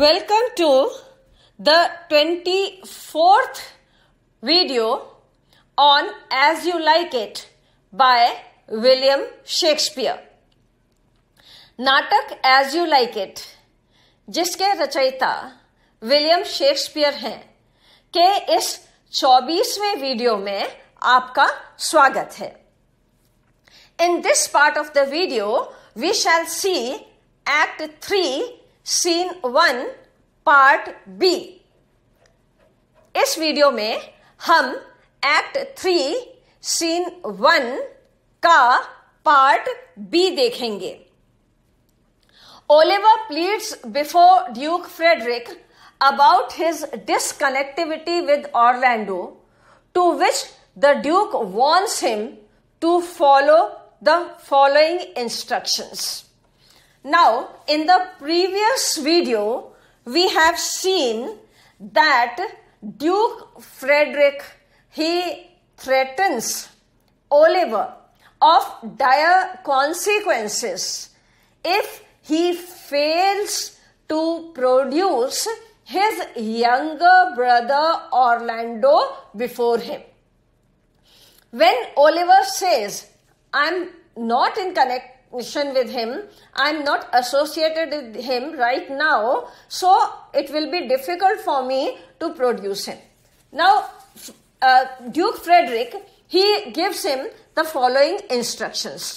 Welcome to the 24th video on As You Like It by William Shakespeare. नाटक as you like it जिसके रचयिता William Shakespeare हैं के इस 24वें video में आपका स्वागत है in this part of the video we shall see act three scene one part B इस वीडियो में हम एक्ट थ्री सीन वन का पार्ट बी देखेंगे Oliver pleads before duke Frederick about his disconnectivity with Orlando to which the duke wants him to follow the following instructions Now, in the previous video, we have seen that Duke Frederick, he threatens Oliver of dire consequences if he fails to produce his younger brother Orlando before him. When Oliver says, I'm not in connect mission with him i'm not associated with him right now so it will be difficult for me to produce him now uh, duke frederick he gives him the following instructions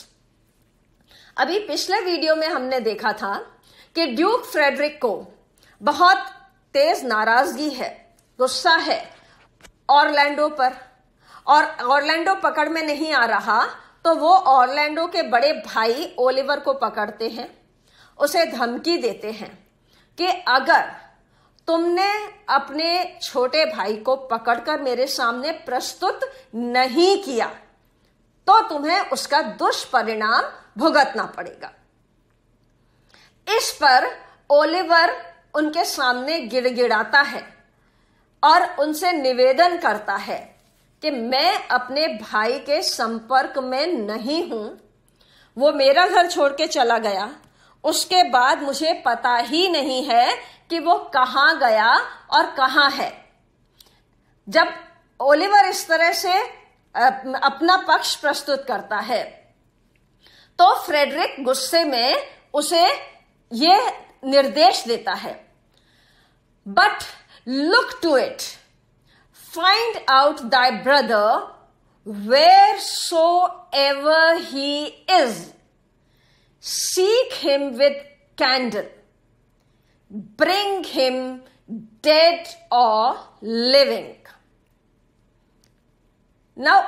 अभी पिछले video में हमने देखा था कि duke Frederick को बहुत तेज नाराजगी है गुस्सा है ऑरलैंडो पर और ऑरलैंडो पकड़ में नहीं आ रहा तो वो ऑर्लैंडो के बड़े भाई ओलिवर को पकड़ते हैं उसे धमकी देते हैं कि अगर तुमने अपने छोटे भाई को पकड़कर मेरे सामने प्रस्तुत नहीं किया तो तुम्हें उसका दुष्परिणाम भुगतना पड़ेगा इस पर ओलिवर उनके सामने गिड़गिड़ाता है और उनसे निवेदन करता है कि मैं अपने भाई के संपर्क में नहीं हूं वो मेरा घर छोड़ के चला गया उसके बाद मुझे पता ही नहीं है कि वो कहां गया और कहां है जब ओलिवर इस तरह से अपना पक्ष प्रस्तुत करता है तो फ्रेडरिक गुस्से में उसे ये निर्देश देता है but look to it find out thy brother wheresoever he is. Seek him with candle. Bring him dead or living. Now,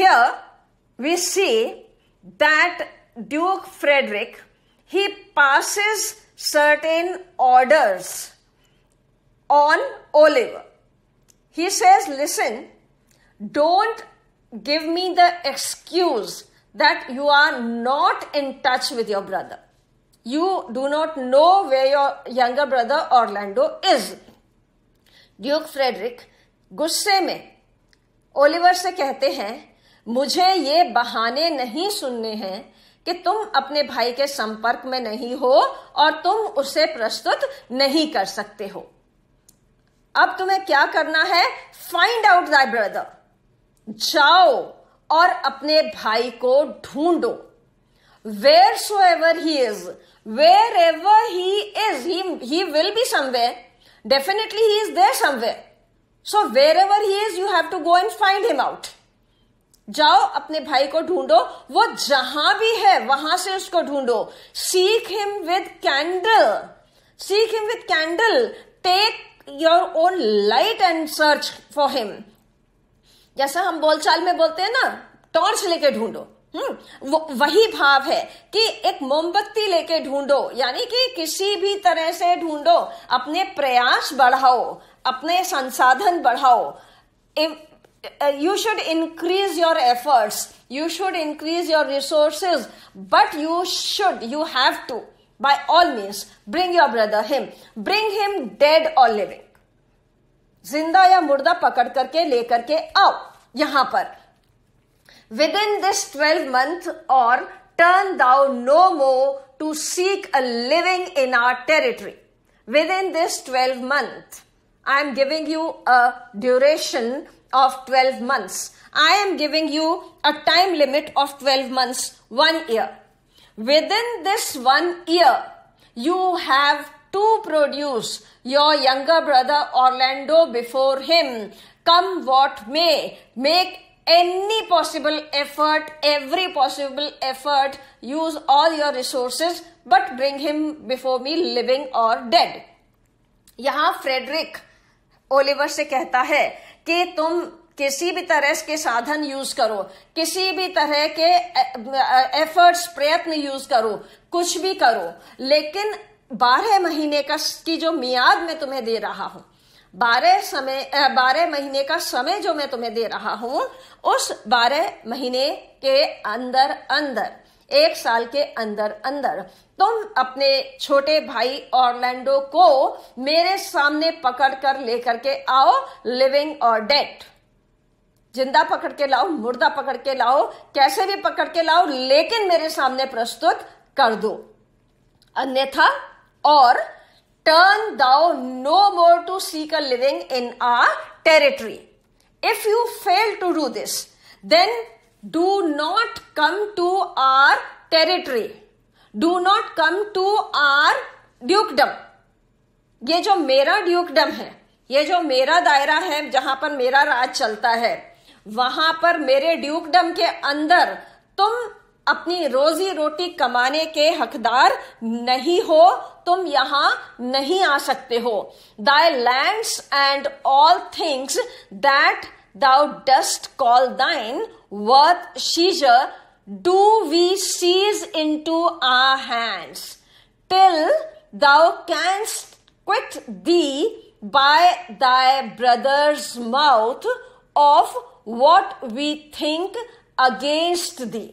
here we see that Duke Frederick he passes certain orders on Oliver He says, Listen, don't give me the excuse that you are not in touch with your brother. You do not know where your younger brother Orlando is. duke frederick गुस्से में Oliver से कहते हैं मुझे ये बहाने नहीं सुनने हैं कि तुम अपने भाई के संपर्क में नहीं हो और तुम उसे प्रस्तुत नहीं कर सकते हो अब तुम्हें क्या करना है फाइंड आउट दाई ब्रदर जाओ और अपने भाई को ढूंढो where so ever he is where ever he is he will be somewhere definitely he is there somewhere so where ever he is you have to go and find him out जाओ अपने भाई को ढूंढो वो जहां भी है वहां से उसको ढूंढो seek him with candle seek him with candle take your own light and search for him जैसा हम बोलचाल में बोलते हैं ना टॉर्च लेके ढूंढो हम्म, वही भाव है कि एक मोमबत्ती लेके ढूंढो यानी कि किसी भी तरह से ढूंढो अपने प्रयास बढ़ाओ अपने संसाधन बढ़ाओ you should increase your efforts you should increase your resources but you should you have to by all means bring your brother him bring him dead or living zinda ya murda pakad karke lekar ke aao yahan par within this 12 month or turn thou no more to seek a living in our territory within this 12 month i am giving you a duration of 12 months i am giving you a time limit of 12 months one year within this one year, you have to produce your younger brother Orlando before him, come what may. Make any possible effort, every possible effort, use all your resources, but bring him before me living or dead. यहाँ Frederick Oliver से कहता है कि तुम किसी भी तरह के साधन यूज करो किसी भी तरह के एफर्ट्स प्रयत्न यूज करो कुछ भी करो लेकिन बारह महीने का की जो मियाद मैं तुम्हें दे रहा हूं बारह समय बारह महीने का समय जो मैं तुम्हें दे रहा हूं उस बारह महीने के अंदर अंदर एक साल के अंदर अंदर तुम अपने छोटे भाई ऑर्लैंडो को मेरे सामने पकड़ कर लेकर के आओ लिविंग और डेट जिंदा पकड़ के लाओ मुर्दा पकड़ के लाओ कैसे भी पकड़ के लाओ लेकिन मेरे सामने प्रस्तुत कर दो अन्यथा और turn thou no more to seek a living in our territory if you fail to do this then do not come to our territory do not come to our dukedom ये जो मेरा ड्यूकडम है ये जो मेरा दायरा है जहां पर मेरा राज चलता है वहां पर मेरे ड्यूकडम के अंदर तुम अपनी रोजी रोटी कमाने के हकदार नहीं हो तुम यहां नहीं आ सकते हो thy lands and all things that thou dost call thine worth seizure do we seize into our hands till thou canst quit thee by thy brother's mouth of what we think against thee.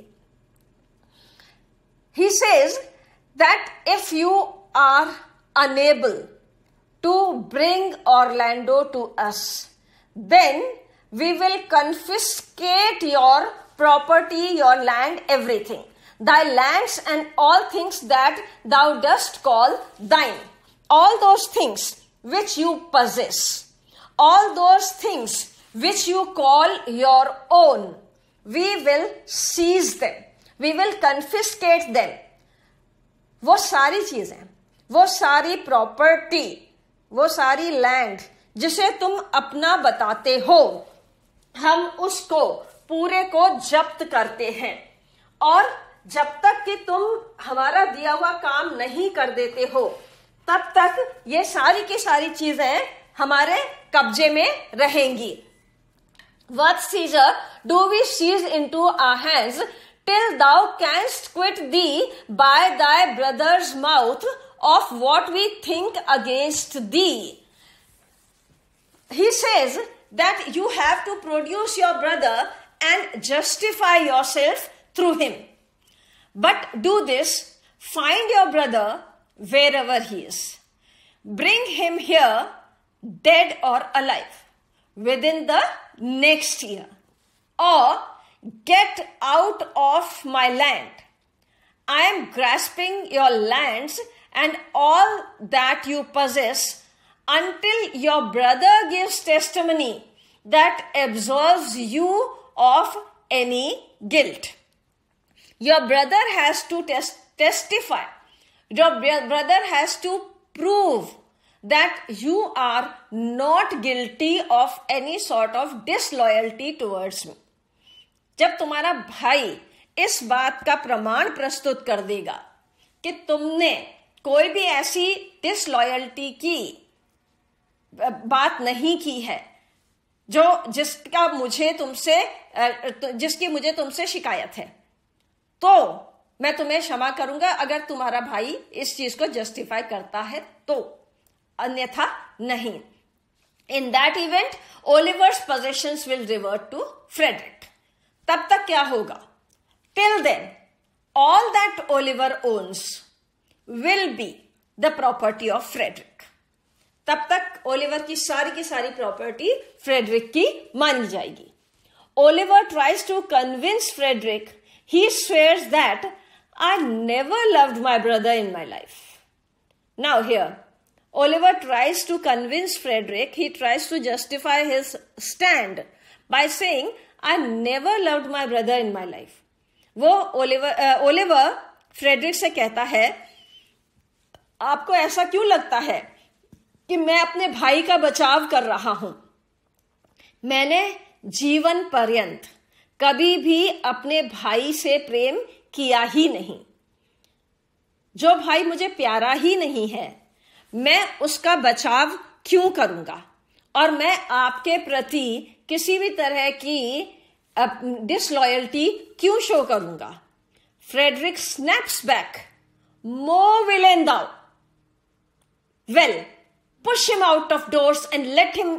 He says that if you are unable to bring Orlando to us, then we will confiscate your property, your land, everything, thy lands and all things that thou dost call thine. All those things which you possess, all those things which you call your own we will seize them we will confiscate them. वो सारी चीजें वो सारी property वो सारी land जिसे तुम अपना बताते हो हम उसको पूरे को जब्त करते हैं और जब तक कि तुम हमारा दिया हुआ काम नहीं कर देते हो तब तक ये सारी की सारी चीजें हमारे कब्जे में रहेंगी What seizure do we seize into our hands till thou canst quit thee by thy brother's mouth of what we think against thee. He says that you have to produce your brother and justify yourself through him. But do this, find your brother wherever he is. Bring him here, dead or alive, within the next year or get out of my land. I am grasping your lands and all that you possess until your brother gives testimony that absolves you of any guilt. Your brother has to testify. Your brother has to prove that you are not guilty of any sort of disloyalty towards me. जब तुम्हारा भाई इस बात का प्रमाण प्रस्तुत कर देगा कि तुमने कोई भी ऐसी डिसलॉयल्टी की बात नहीं की है जो जिसका मुझे तुमसे तो जिसकी मुझे तुमसे शिकायत है तो मैं तुम्हें क्षमा करूंगा अगर तुम्हारा भाई इस चीज को जस्टिफाई करता है तो अन्यथा नहीं in that event Oliver's possession will revert to Frederick तब तक क्या होगा till then all that Oliver owns will be the property of Frederick तब तक ओलिवर की सारी की सारी प्रॉपर्टी फ्रेडरिक की मानी जाएगी Oliver tries to convince Frederick he swears that I never loved my brother in my life now here Oliver tries to convince Frederick, he tries to justify his stand by saying, I never loved my brother in my life. वो Oliver Oliver Frederick से कहता है आपको ऐसा क्यों लगता है कि मैं अपने भाई का बचाव कर रहा हूं मैंने जीवन पर्यंत कभी भी अपने भाई से प्रेम किया ही नहीं जो भाई मुझे प्यारा ही नहीं है मैं उसका बचाव क्यों करूंगा और मैं आपके प्रति किसी भी तरह की डिसलॉयल्टी क्यों शो करूंगा Frederick snaps back more villain thou well push him out of doors and let him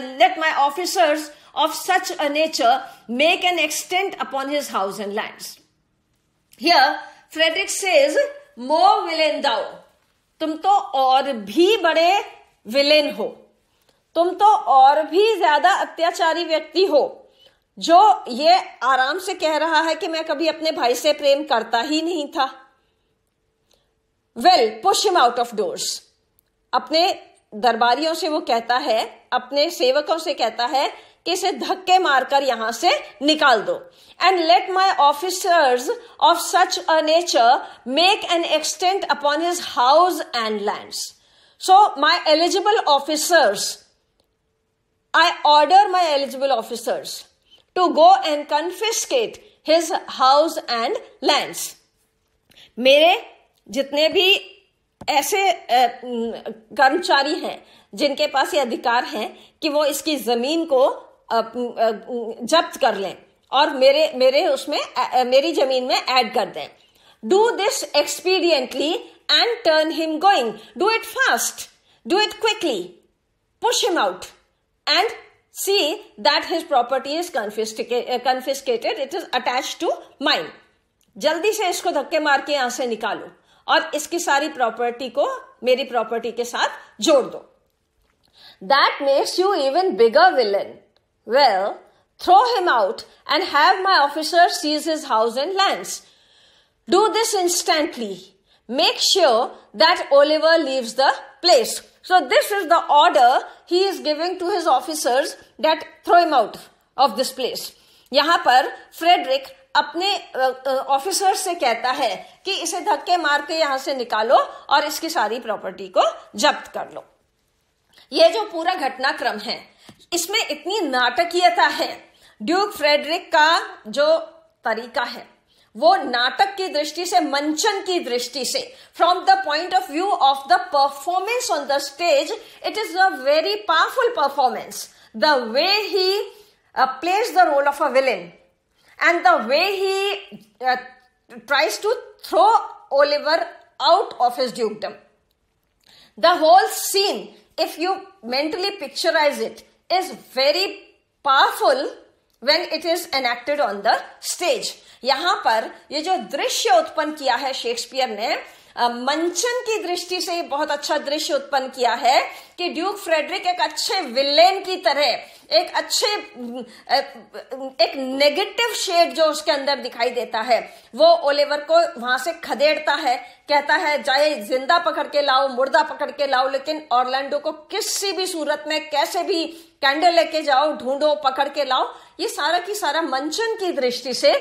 let my officers of such a nature make an extend upon his house and land Frederick says more villain thou तुम तो और भी बड़े villain हो तुम तो और भी ज्यादा अत्याचारी व्यक्ति हो जो ये आराम से कह रहा है कि मैं कभी अपने भाई से प्रेम करता ही नहीं था well push him out of doors अपने दरबारियों से वो कहता है अपने सेवकों से कहता है कि इसे धक्के मारकर यहां से निकाल दो and let my officers of such a nature make an extent upon his house and land so my eligible officers I order my eligible officers to go and confiscate his house and land मेरे जितने भी ऐसे कर्मचारी हैं जिनके पास ये अधिकार हैं कि वो इसकी जमीन को जब्त कर लें और मेरे मेरे उसमें मेरी जमीन में ऐड कर दें do this expediently and turn him going do it fast do it quickly push him out and see that his property is confiscated it is attach to mind जल्दी से इसको धक्के मार के यहां से निकालो और इसकी सारी प्रॉपर्टी को मेरी प्रॉपर्टी के साथ जोड़ दो that makes you even bigger villain well throw him out and have my officer seize his house and land do this instantly make sure that Oliver leave the place so this is the order he is giving to his officers that throw him out of this place यहां पर Frederick अपने officer से कहता है कि इसे धक्के मार के यहां से निकालो और इसकी सारी प्रॉपर्टी को जब्त कर लो ये जो पूरा घटनाक्रम है इसमें इतनी नाटकीयता है ड्यूक फ्रेडरिक का जो तरीका है वो नाटक की दृष्टि से मंचन की दृष्टि से from the point of view of the performance on the stage it is a very powerful performance the way he plays the role of a villain and the way he uh, tries to throw Oliver out of his dukedom. The whole scene, if you mentally picturize it, is very powerful when it is enacted on the stage. यहाँ पर ये जो दृश्य उत्पन्न किया है Shakespeare ने मंचन की दृष्टि से बहुत अच्छा दृश्य उत्पन्न किया है कि ड्यूक फ्रेडरिक एक अच्छे विलेन की तरह एक अच्छे एक नेगेटिव शेड जो उसके अंदर दिखाई देता है वो ओलेवर को वहां से खदेड़ता है कहता है चाहे जिंदा पकड़ के लाओ मुर्दा पकड़ के लाओ लेकिन ऑर्लैंडो को किसी भी सूरत में कैसे भी कैंडल लेके जाओ ढूंढो पकड़ के लाओ ये सारा की सारा मंचन की दृष्टि से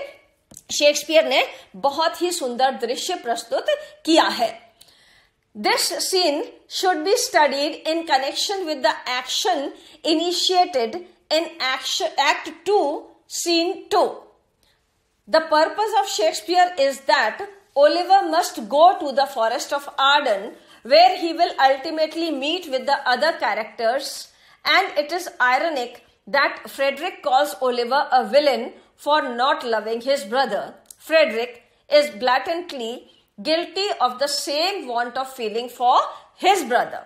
शेक्सपियर ने बहुत ही सुंदर दृश्य प्रस्तुत किया है this scene should be studied in connection with the action initiated in action act two scene two the purpose of Shakespeare is that Oliver must go to the forest of Arden where he will ultimately meet with the other characters and it is ironic that Frederick calls Oliver a villain for not loving his brother, Frederick is blatantly guilty of the same want of feeling for his brother.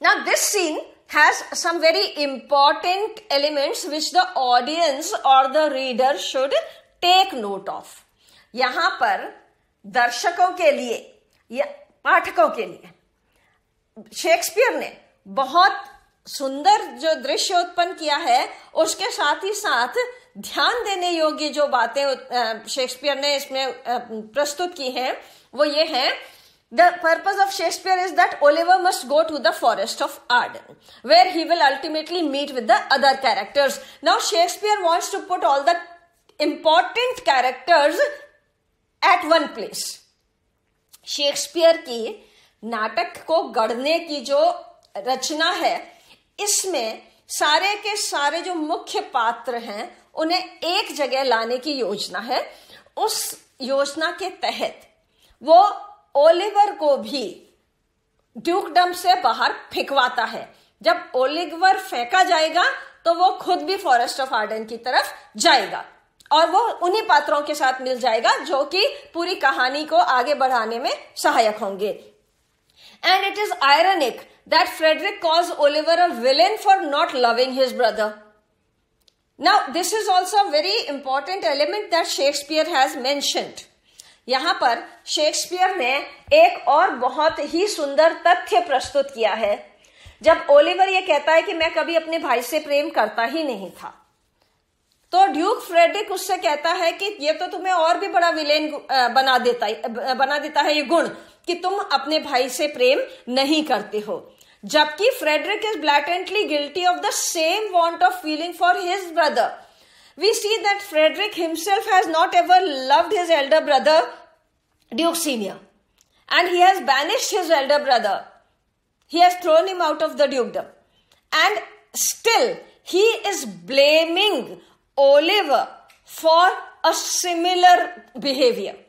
Now, this scene has some very important elements which the audience or the reader should take note of. यहां पर दर्शकों के लिए या पाठकों के लिए Shakespeare ने बहुत सुंदर जो दृश्य उत्पन्न किया है उसके साथ ही साथ ध्यान देने योग्य जो बातें शेक्सपियर ने इसमें प्रस्तुत की हैं वो ये है the purpose of Shakespeare is that Oliver must go to the forest of Arden where he will ultimately meet with the other characters now Shakespeare wants to put all the important characters at one place Shakespeare की नाटक को गढ़ने की जो रचना है इसमें सारे के सारे जो मुख्य पात्र हैं उन्हें एक जगह लाने की योजना है उस योजना के तहत वो ओलिवर को भी ड्यूकडम से बाहर फेंकवाता है जब ओलिवर फेंका जाएगा तो वो खुद भी फॉरेस्ट ऑफ आर्डन की तरफ जाएगा और वो उन्हीं पात्रों के साथ मिल जाएगा जो कि पूरी कहानी को आगे बढ़ाने में सहायक होंगे and it is ironic that Frederick calls Oliver a villain for not loving his brother now this is also very important element that Shakespeare has has यहां पर शेक्सपियर ने एक और बहुत ही सुंदर तथ्य प्रस्तुत किया है जब ओलिवर ये कहता है कि मैं कभी अपने भाई से प्रेम करता ही नहीं था तो ड्यूक फ्रेडरिक उससे कहता है कि ये तो तुम्हें और भी बड़ा विलेन बना देता बना देता है ये गुण कि तुम अपने भाई से प्रेम नहीं करते हो जबकि Frederick is blatantly guilty of the same want of feeling for his brother we see that Frederick himself has not ever loved his elder brother duke senior and he has banished his elder brother he has thrown him out of the dukedom and still he is blaming Oliver for a similar behaviour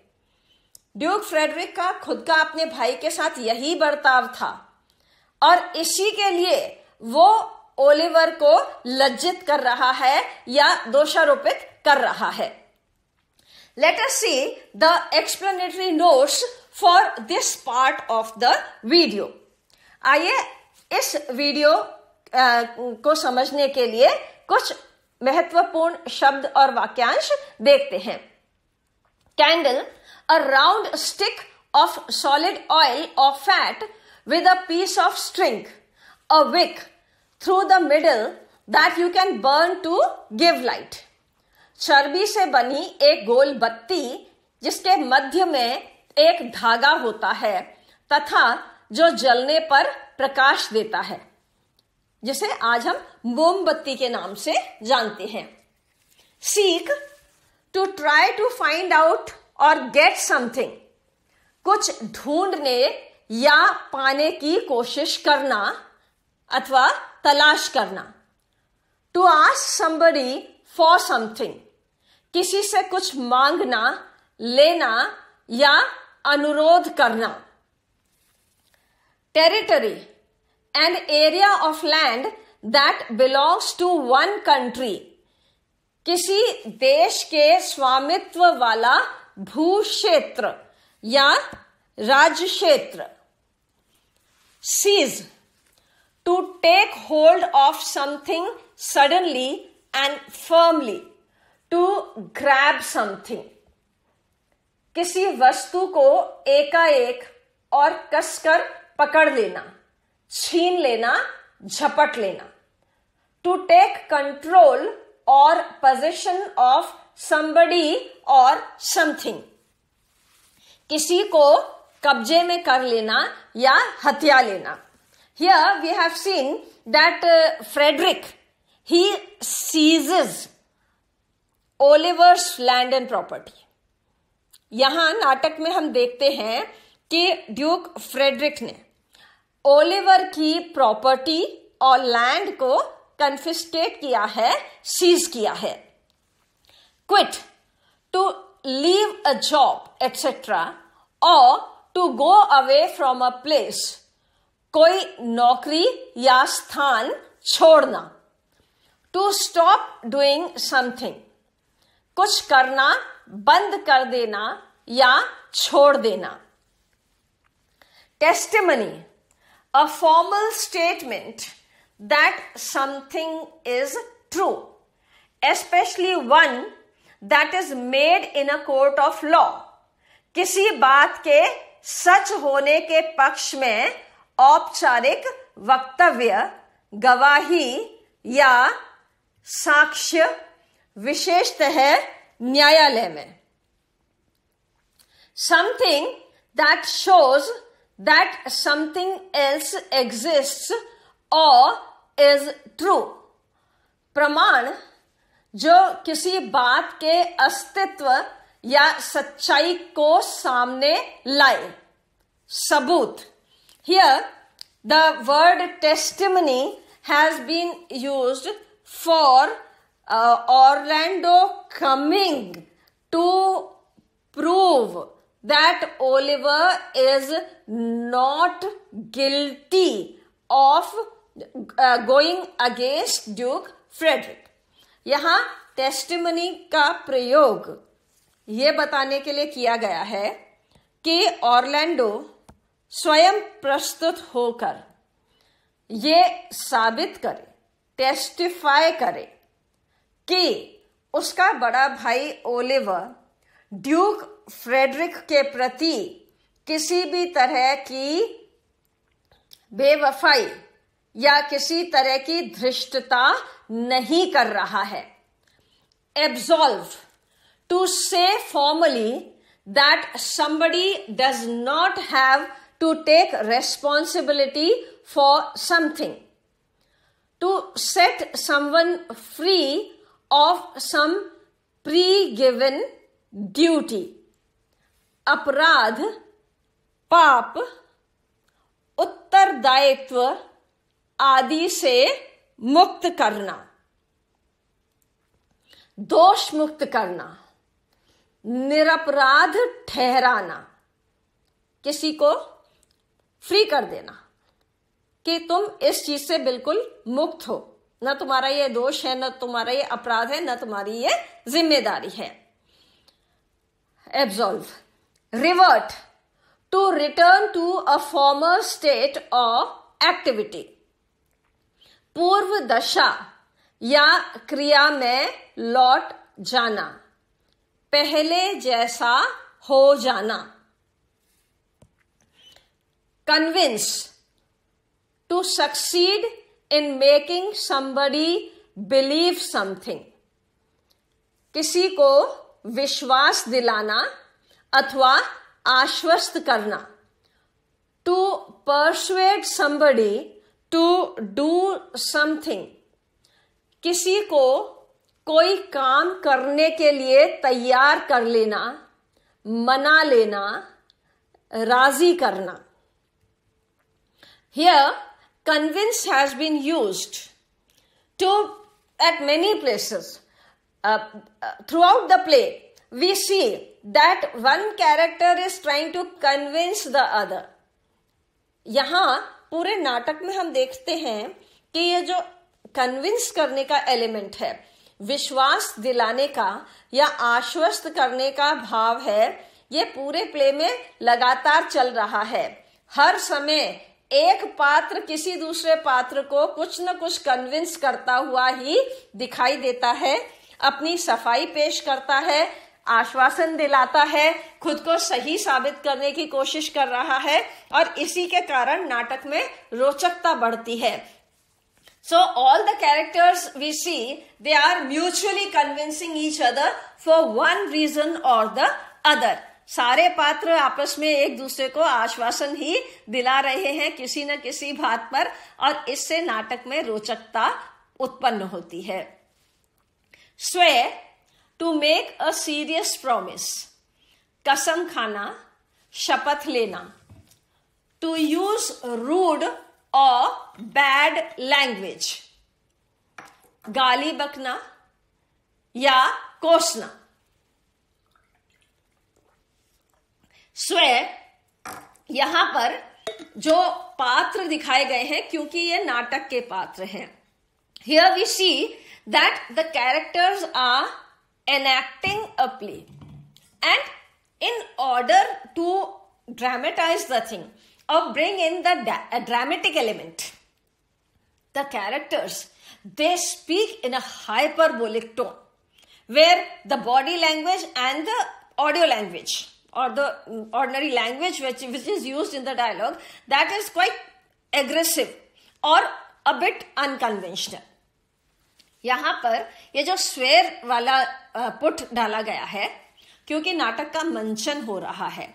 duke Frederick का खुद का अपने भाई के साथ यही बर्ताव था और इसी के लिए वो ओलिवर को लज्जित कर रहा है या दोषारोपित कर रहा है let us see the explanatory notes for this part of the video आइए इस वीडियो को समझने के लिए कुछ महत्वपूर्ण शब्द और वाक्यांश देखते हैं candle a round stick of solid oil or fat with a piece of string, a wick through the middle that you can burn to give light. चर्बी से बनी एक गोल बत्ती जिसके मध्य में एक धागा होता है तथा जो जलने पर प्रकाश देता है जिसे आज हम मोमबत्ती के नाम से जानते हैं seek to try to find out or get something कुछ ढूंढने या पाने की कोशिश करना अथवा तलाश करना to ask somebody for something किसी से कुछ मांगना लेना या अनुरोध करना territory and area of land that belongs to one country किसी देश के स्वामित्व वाला भू क्षेत्र या राज्य क्षेत्र seize to take hold of something suddenly and firmly to grab something किसी वस्तु को एकाएक और कसकर पकड़ लेना छीन लेना झपट लेना to take control or position of somebody or something किसी को कब्जे में कर लेना या हत्या लेना here we have seen that Frederick he seizes Oliver's land and property यहां नाटक में हम देखते हैं कि ड्यूक फ्रेडरिक ने ओलिवर की प्रॉपर्टी और लैंड को कन्फिस्टेट किया है सीज किया है quit to leave a job etcetera or to go away from a place कोई नौकरी या स्थान छोड़ना टू स्टॉप डूइंग समथिंग कुछ करना बंद कर देना या छोड़ देना testimony a formal statement that something is true especially one that is made in a court of law किसी बात के सच होने के पक्ष में औपचारिक वक्तव्य गवाही या साक्ष्य विशेषतः न्यायालय में something that shows that something else exist or is true प्रमाण जो किसी बात के अस्तित्व या सच्चाई को सामने लाए सबूत here the word testimony has been use for Orlando coming to prove that Oliver is not guilty of going against duke Frederick यहां टेस्टिमनी का प्रयोग ये बताने के लिए किया गया है कि ऑर्लैंडो स्वयं प्रस्तुत होकर ये साबित करे टेस्टिफाई करे कि उसका बड़ा भाई ओलिवर ड्यूक फ्रेडरिक के प्रति किसी भी तरह की बेवफाई या किसी तरह की धृष्टता नहीं कर रहा है absolve to say formally that somebody does not have to take responsibility for something. To set someone free of some pre given duty. अपराध पाप उत्तरदायित्व आदि से मुक्त करना दोष मुक्त करना निरपराध ठहराना किसी को फ्री कर देना कि तुम इस चीज से बिल्कुल मुक्त हो ना तुम्हारा ये दोष है ना तुम्हारा ये अपराध है ना तुम्हारी ये जिम्मेदारी है absolve revert to return to a former state of activity पूर्व दशा या क्रिया में लौट जाना पहले जैसा हो जाना convince to succeed in making somebody believe something किसी को विश्वास दिलाना अथवा आश्वस्त करना to persuade somebody to do something किसी को कोई काम करने के लिए तैयार कर लेना मना लेना राजी करना here convince has been use to at many places throughout the play we see that one character is trying to convince the other यहां पूरे नाटक में हम देखते हैं कि ये जो कन्विंस करने का एलिमेंट है विश्वास दिलाने का या आश्वस्त करने का भाव है ये पूरे प्ले में लगातार चल रहा है हर समय एक पात्र किसी दूसरे पात्र को कुछ न कुछ कन्विंस करता हुआ ही दिखाई देता है अपनी सफाई पेश करता है आश्वासन दिलाता है खुद को सही साबित करने की कोशिश कर रहा है और इसी के कारण नाटक में रोचकता बढ़ती है So all the characters we see, they are mutually convincing each other for one reason or the other. सारे पात्र आपस में एक दूसरे को आश्वासन ही दिला रहे हैं किसी न किसी बात पर और इससे नाटक में रोचकता उत्पन्न होती है swear to make a serious promise कसम खाना शपथ लेना to use rude or bad language गाली बकना या कोसना स्वयं यहां पर जो पात्र दिखाए गए हैं क्योंकि ये नाटक के पात्र हैं here we see that the characters are enacting a play and in order to dramatize the thing or bring in the da- dramatic element. The characters, they speak in a hyperbolic tone where the body language and the audio language or the ordinary language which, which is used in the dialogue that is quite aggressive or a bit unconventional. यहाँ पर ये जो swear वाला put डाला गया है क्योंकि नाटक का मंचन हो रहा है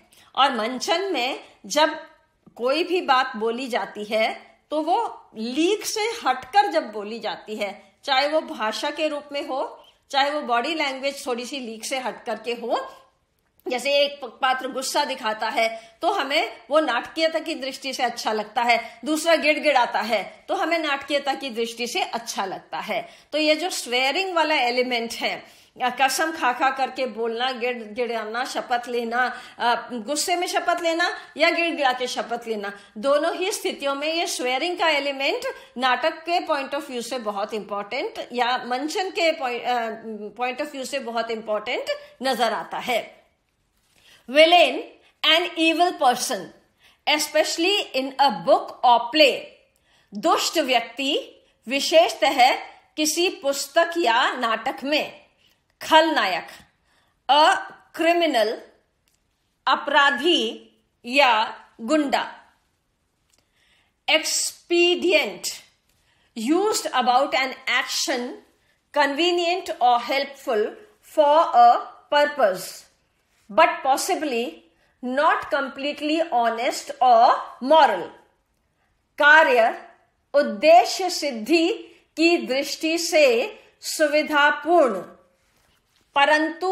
और मंचन में जब कोई भी बात बोली जाती है तो वो लीक से हटकर जब बोली जाती है चाहे वो भाषा के रूप में हो चाहे वो बॉडी लैंग्वेज थोड़ी सी लीक से हट करके हो जैसे एक पात्र गुस्सा दिखाता है तो हमें वो नाटकीयता की दृष्टि से अच्छा लगता है दूसरा गिड़गिड़ाता है तो हमें नाटकीयता की दृष्टि से अच्छा लगता है तो ये जो स्वेयरिंग वाला एलिमेंट है कसम खा खा करके बोलना गिड़ गिड़ाना शपथ लेना गुस्से में शपथ लेना या गिड़ गिड़ा के शपथ लेना दोनों ही स्थितियों में ये स्वेयरिंग का एलिमेंट नाटक के पॉइंट ऑफ व्यू से बहुत इंपॉर्टेंट या मंचन के पॉइंट ऑफ व्यू से बहुत इंपॉर्टेंट नजर आता है villain an evil person especially in a book of play दुष्ट व्यक्ति विशेषतः किसी पुस्तक या नाटक में खलनायक अ क्रिमिनल अपराधी या गुंडा expedient use about an action convenient or helpful for a purpose but possibly not completely honest or moral कार्य उद्देश्य सिद्धि की दृष्टि से सुविधापूर्ण परंतु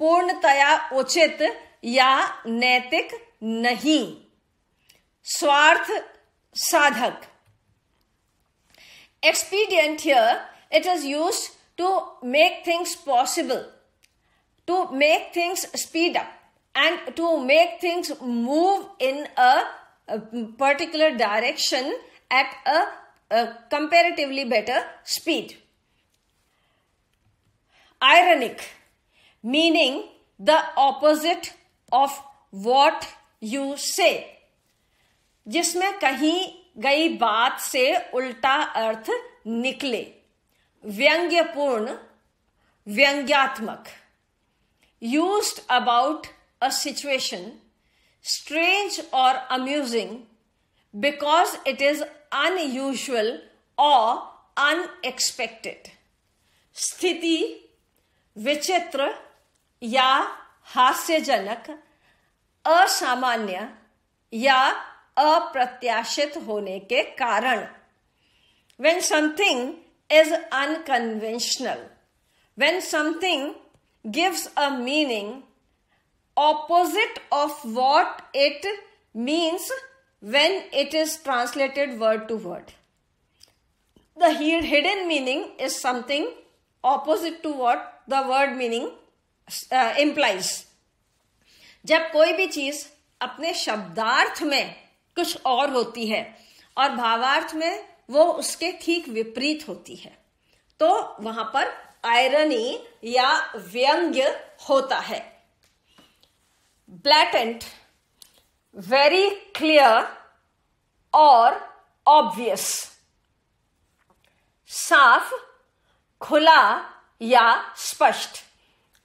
पूर्णतया उचित या नैतिक नहीं स्वार्थ साधक expedient here it is use to make things possible to make things speed up and to make things move in a particular direction at a comparatively better speed ironic meaning the opposite of what you say जिसमें कहीं गई बात से उल्टा अर्थ निकले व्यंग्यपूर्ण व्यंग्यात्मक used about a situation strange or amusing because it is unusual or unexpected. Sthiti, vichitra, या हास्यजनक असामान्य या अप्रत्याशित होने के कारण when something is unconventional when something gives a meaning opposite of what it means when it is translated word to word the hidden meaning is something opposite to what the word meaning implies uh, जब कोई भी चीज अपने शब्दार्थ में कुछ और होती है और भावार्थ में वो उसके ठीक विपरीत होती है तो वहां पर आयरनी या व्यंग्य होता है ब्लैटेंट वेरी क्लियर और ऑब्वियस साफ खुला या स्पष्ट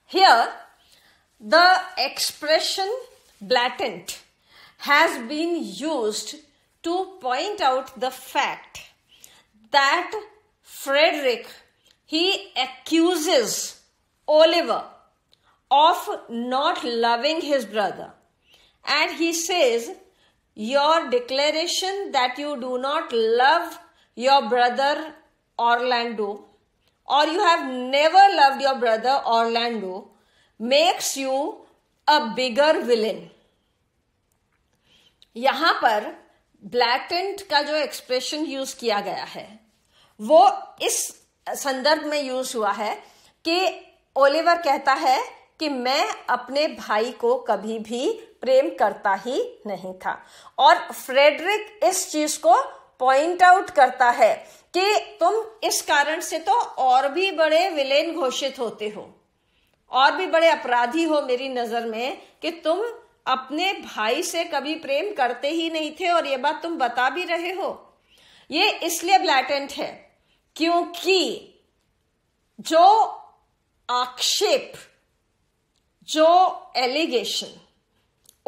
Here, the expression blatant has been used to point out the fact that Frederick he accuses Oliver of not loving his brother and he says your declaration that you do not love your brother Orlando or you have never loved your brother Orlando makes you a bigger villain. यहां पर ब्लैकेंट का जो expression use किया गया है वो इस संदर्भ में यूज हुआ है कि ओलिवर कहता है कि मैं अपने भाई को कभी भी प्रेम करता ही नहीं था और फ्रेडरिक इस चीज को पॉइंट आउट करता है कि तुम इस कारण से तो और भी बड़े विलेन घोषित होते हो और भी बड़े अपराधी हो मेरी नजर में कि तुम अपने भाई से कभी प्रेम करते ही नहीं थे और ये बात तुम बता भी रहे हो ये इसलिए ब्लैटेंट है क्योंकि जो आक्षेप जो एलिगेशन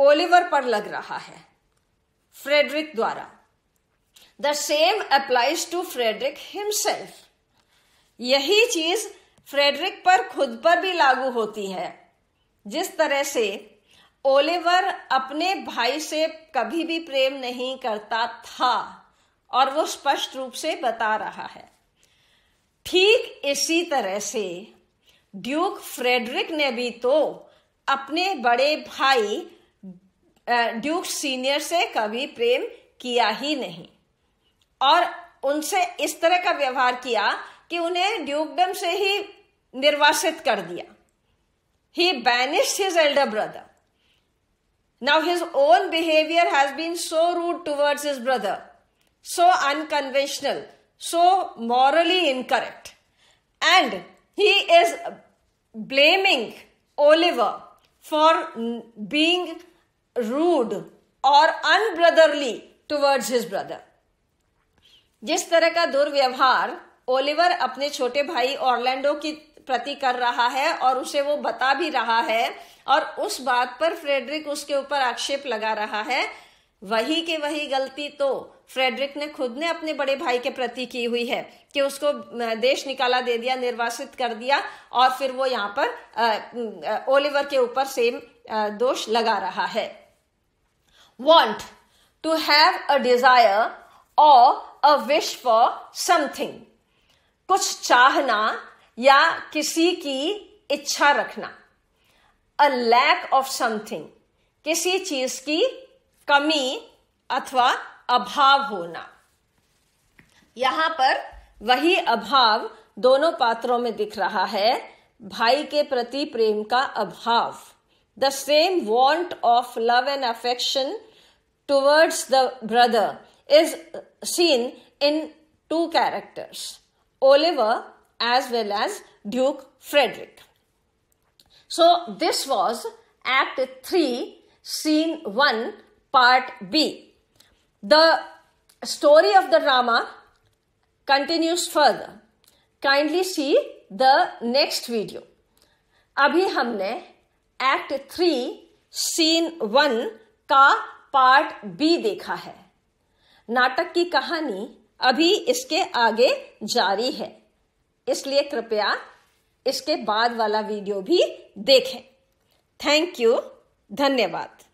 ओलिवर पर लग रहा है फ्रेडरिक द्वारा the same applies to Frederick himself यही चीज फ्रेडरिक पर खुद पर भी लागू होती है जिस तरह से ओलिवर अपने भाई से कभी भी प्रेम नहीं करता था और वो स्पष्ट रूप से बता रहा है ठीक इसी तरह से ड्यूक फ्रेडरिक ने भी तो अपने बड़े भाई ड्यूक सीनियर से कभी प्रेम किया ही नहीं और उनसे इस तरह का व्यवहार किया कि उन्हें ड्यूकडम से ही निर्वासित कर दिया he banish his elder brother now his own behaviour has been so rude towards his brother so unconventional so morally incorrect and he is blaming Oliver for being rude और अनब्रदरली टूवर्ड्स हिज ब्रदर जिस तरह का दुर्व्यवहार Oliver अपने छोटे भाई Orlando की प्रति कर रहा है और उसे वो बता भी रहा है और उस बात पर फ्रेडरिक उसके ऊपर आक्षेप लगा रहा है वही के वही गलती तो फ्रेडरिक ने खुद ने अपने बड़े भाई के प्रति की हुई है कि उसको देश निकाला दे दिया निर्वासित कर दिया और फिर वो यहाँ पर ओलिवर के ऊपर सेम दोष लगा रहा है want to have a desire और अ विश फॉर समथिंग कुछ चाहना या किसी की इच्छा रखना अ लैक ऑफ समथिंग किसी चीज की कमी अथवा अभाव होना यहां पर वही अभाव दोनों पात्रों में दिख रहा है भाई के प्रति प्रेम का अभाव the same want of love and affection towards the brother is seen in two characters, Oliver as well as Duke Frederick. So this was Act 3, Scene 1, Part B. The story of the drama continues further. Kindly see the next video. अभी हमने Act Three, Scene One का Part B देखा है नाटक की कहानी अभी इसके आगे जारी है इसलिए कृपया इसके बाद वाला वीडियो भी देखें थैंक यू धन्यवाद